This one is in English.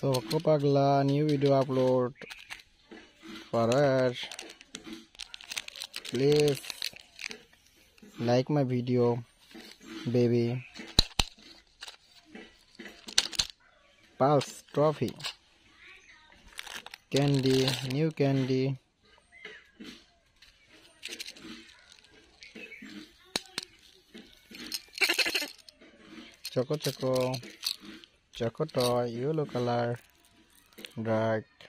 So Pagla new video upload for us. Please like my video, baby. Pulse trophy, candy, new candy. Choco Choco choco toy yellow color right